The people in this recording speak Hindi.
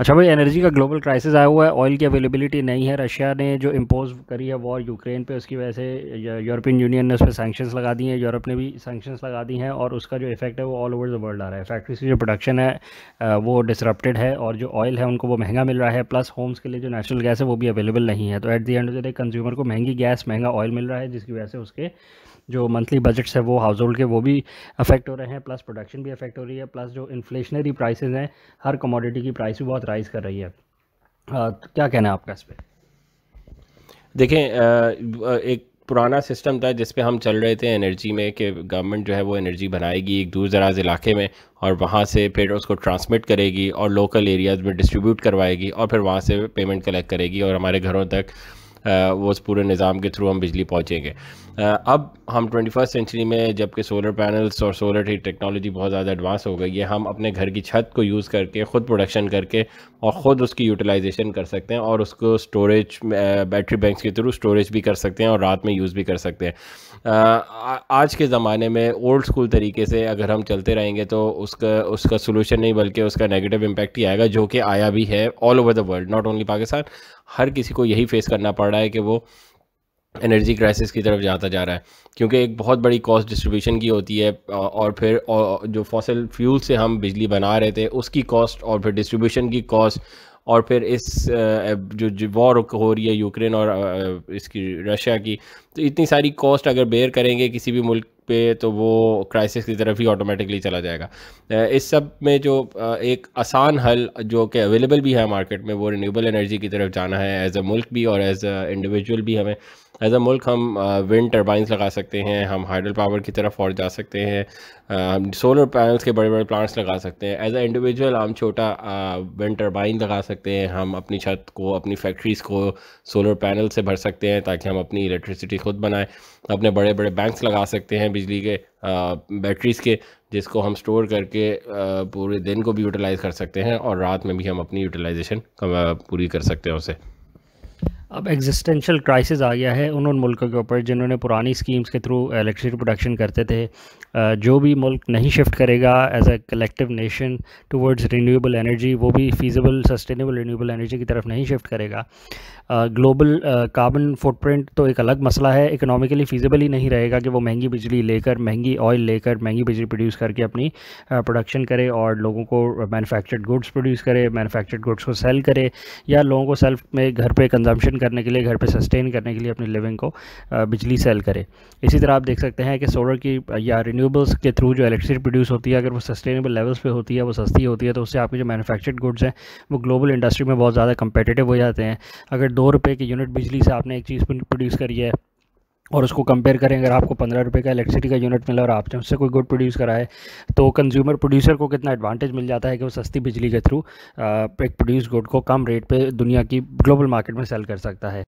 अच्छा भाई एनर्जी का ग्लोबल क्राइसिस आया हुआ है ऑयल की अवेलेबिलिटी नहीं है रशिया ने जो इम्पोज करी है वॉर यूक्रेन पे उसकी वजह से यूरोपियन यूनियन ने उस पर सैंक्शंस लगा दी हैं यूरोप ने भी सैंक्शंस लगा दी हैं और उसका जो इफेक्ट है वो ऑल ओवर द वर्ल्ड आ रहा है फैक्ट्रीज की जो प्रोडक्शन है वो डिसरप्टेड है और जो ऑयल है उनको वो महंगा मिल रहा है प्लस होम्स के लिए जो नेचुरल गैस है वो भी अवेलेबल नहीं है तो at the end of the day consumer को महंगी गैस महंगा ऑयल मिल रहा है जिसकी वजह से उसके जो मंथली बजट्स है वो हाउस होल्ड के वो भी अफेक्ट हो रहे हैं प्लस प्रोडक्शन भी अफेक्ट हो रही है प्लस जो इन्फ्लेशनरी प्राइसेज हैं हर कमोडिटी की प्राइस भी बहुत राइज कर रही है आ, तो क्या कहना है आपका इस पर देखें एक पुराना सिस्टम था जिस पे हम चल रहे थे एनर्जी में कि गवर्नमेंट जो है वो एनर्जी बनाएगी एक दूर दराज इलाके में और वहाँ से फिर उसको ट्रांसमिट करेगी और लोकल एरियाज़ में डिस्ट्रीब्यूट करवाएगी और फिर वहाँ से पेमेंट कलेक्ट करेगी और हमारे घरों तक वो उस पूरे निज़ाम के थ्रू हम बिजली पहुँचेंगे अब हम ट्वेंटी फर्स्ट सेंचुरी में जबकि सोलर पैनल्स और सोलर टेक्नोलॉजी बहुत ज़्यादा एडवांस हो गई है हम अपने घर की छत को यूज़ करके ख़ुद प्रोडक्शन करके और ख़ुद उसकी यूटिलाइजेशन कर सकते हैं और उसको स्टोरेज बैटरी बैंक्स के थ्रू स्टोरेज भी कर सकते हैं और रात में यूज़ भी कर सकते हैं आज के ज़माने में ओल्ड स्कूल तरीके से अगर हम चलते रहेंगे तो उसका उसका सोलूशन नहीं बल्कि उसका नेगेटिव इम्पैक्ट ही आएगा जो कि आया भी है all over the world not only Pakistan हर किसी को यही फेस करना पड़ रहा है कि वो एनर्जी क्राइसिस की तरफ जाता जा रहा है क्योंकि एक बहुत बड़ी कॉस्ट डिस्ट्रीब्यूशन की होती है और फिर और जो फॉसिल फ्यूल से हम बिजली बना रहे थे उसकी कॉस्ट और फिर डिस्ट्रीब्यूशन की कॉस्ट और फिर इस जो, जो वॉर हो रही है यूक्रेन और इसकी रशिया की तो इतनी सारी कॉस्ट अगर बेयर करेंगे किसी भी मुल्क पे तो वो क्राइसिस की तरफ ही ऑटोमेटिकली चला जाएगा इस सब में जो एक आसान हल जो कि अवेलेबल भी है मार्केट में वो रिन्यूबल एनर्जी की तरफ जाना है एज अ मुल्क भी और एज अ इंडिविजुअल भी हमें एज अ मुल्क हम विंड टर्बाइंस लगा सकते हैं हम हाइड्रल पावर की तरफ और जा सकते हैं हम सोलर पैनल्स के बड़े बड़े प्लांट्स लगा सकते हैं एज अ इंडिविजुअल हम छोटा विंड टर्बाइन लगा सकते हैं हम अपनी छत को अपनी फैक्ट्रीज़ को सोलर पैनल से भर सकते हैं ताकि हम अपनी इलेक्ट्रिसिटी को खुद बनाए अपने बड़े बड़े बैंक्स लगा सकते हैं बिजली के बैटरीज़ के जिसको हम स्टोर करके पूरे दिन को भी यूटिलाइज़ कर सकते हैं और रात में भी हम अपनी यूटिलाइजेशन पूरी कर सकते हैं उसे अब एग्जिस्टेंशियल क्राइसिस आ गया है उन उन मुल्कों के ऊपर जिन्होंने पुरानी स्कीम्स के थ्रू इलेक्ट्रिसिटी प्रोडक्शन करते थे जो भी मुल्क नहीं शिफ्ट करेगा as a collective nation towards renewable energy वो भी फीजिबल सस्टेनेबल रीन्यूएबल एनर्जी की तरफ नहीं शिफ्ट करेगा ग्लोबल कार्बन फुटप्रिंट तो एक अलग मसला है इकोनॉमिकली फीजिबल ही नहीं रहेगा कि वो महंगी बिजली लेकर महंगी ऑयल लेकर महंगी बिजली प्रोड्यूस करके अपनी प्रोडक्शन करे और लोगों को मैनुफैक्चर्ड गुड्स प्रोड्यूस करे मैनुफैक्चर्ड गुड्स को सेल करे या लोगों को सेल्फ में घर पर कंजम्पन करने के लिए घर पे सस्टेन करने के लिए अपनी लिविंग को बिजली सेल करे इसी तरह आप देख सकते हैं कि सोलर की या रिन्यूएबल्स के थ्रू जो इलेक्ट्रिसिटी प्रोड्यूस होती है अगर वो सस्टेनेबल लेवल्स पे होती है वो सस्ती होती है तो उससे आपके जो मैनुफैक्चर्ड गुड्स हैं वो ग्लोबल इंडस्ट्री में बहुत ज़्यादा कंपेटेटिव हो जाते हैं अगर दो रुपये की यूनिट बिजली से आपने एक चीज़ प्रोड्यूस करी है और उसको कंपेयर करें अगर आपको पंद्रह रुपये का इलेक्ट्रिसिटी का यूनिट मिला और आपने उससे कोई गुड प्रोड्यूस कराए तो कंज्यूमर प्रोड्यूसर को कितना एडवांटेज मिल जाता है कि वो सस्ती बिजली के थ्रू एक प्रोड्यूस गुड को कम रेट पे दुनिया की ग्लोबल मार्केट में सेल कर सकता है